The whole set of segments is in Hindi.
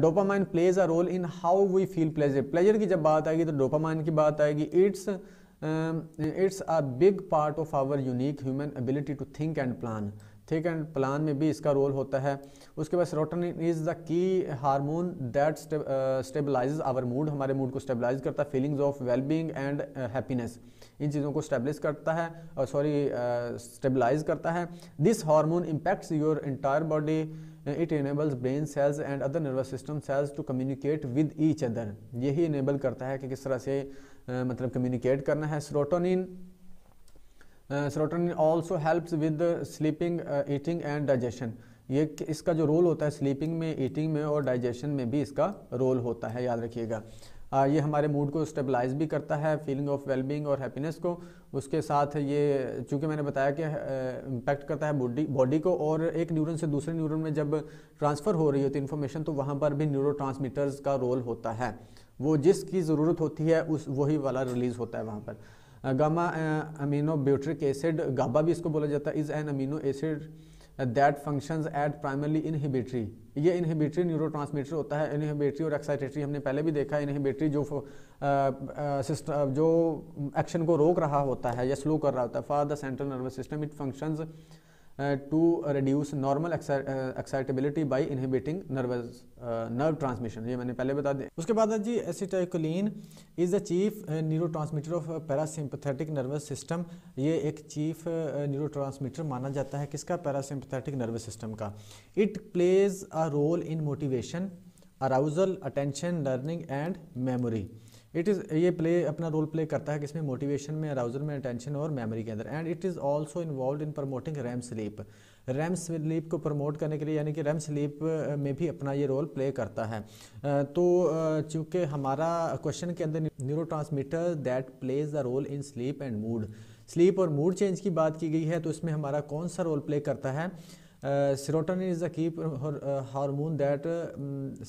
dopamine plays a role in how we feel pleasure pleasure की जब बात आएगी तो डोपामाइन की बात आएगी it's it's a big part of our unique human ability to think and plan think and plan में भी इसका रोल होता है उसके बाद serotonin is the key hormone that stabilize our mood हमारे मूड को स्टेबलाइज करता है feelings of wellbeing and happiness इन चीज़ों को स्टेबलिश करता है सॉरी uh, स्टेबलाइज uh, करता है this hormone impacts your entire body it enables brain cells and other nervous system cells to communicate with each other यही इनेबल करता है कि किस तरह से uh, मतलब कम्युनिकेट करना है serotonin serotonin also helps with sleeping eating and digestion ये इसका जो रोल होता है स्लीपिंग में ईटिंग में और डाइजेशन में भी इसका रोल होता है याद रखिएगा ये हमारे मूड को स्टेबलाइज भी करता है फीलिंग ऑफ वेलबींग और हैप्पीनेस को उसके साथ ये चूँकि मैंने बताया कि इम्पैक्ट करता है बॉडी बॉडी को और एक न्यूरॉन से दूसरे न्यूरन में जब ट्रांसफ़र हो रही होती है इन्फॉर्मेशन तो वहाँ पर भी न्यूरो का रोल होता है वो जिसकी ज़रूरत होती है उस वही वाला रिलीज़ होता है वहाँ पर gamma amino butyric acid GABA भी इसको बोला जाता है is an amino acid that functions at primarily inhibitory ये इनहिबिटरी न्यूरोट्रांसमीटर होता है इनहिबिटरी और एक्साइटेटरी हमने पहले भी देखा इनहिबिटरी जो सिस्टम जो एक्शन को रोक रहा होता है या स्लो कर रहा होता है for the central nervous system it functions to reduce normal excitability by inhibiting nervous nerve transmission ये मैंने पहले बता दिया उसके बाद जी acetylcholine is the chief neurotransmitter of parasympathetic nervous system ये एक चीफ न्यूरो ट्रांसमीटर माना जाता है किसका पैरासिम्पथेटिक नर्वस सिस्टम का it plays a role in motivation arousal attention learning and memory it is ये प्ले अपना रोल प्ले करता है किसमें मोटिवेशन में अराउजल में अटेंशन और मेमोरी के अंदर and it is also involve in promoting REM sleep REM sleep को प्रमोट करने के लिए यानी कि रैम स्लीप में भी अपना ये रोल प्ले करता है तो चूँकि हमारा क्वेश्चन के अंदर neurotransmitter that plays the role in sleep and mood sleep और मूड चेंज की बात की गई है तो इसमें हमारा कौन सा रोल प्ले करता है serotonin is the key hormone that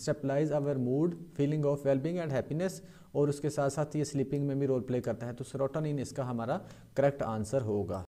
stabilize our mood feeling of wellbeing and happiness और उसके साथ साथ ये स्लीपिंग में भी रोल प्ले करता है तो सरोटनिन इसका हमारा करेक्ट आंसर होगा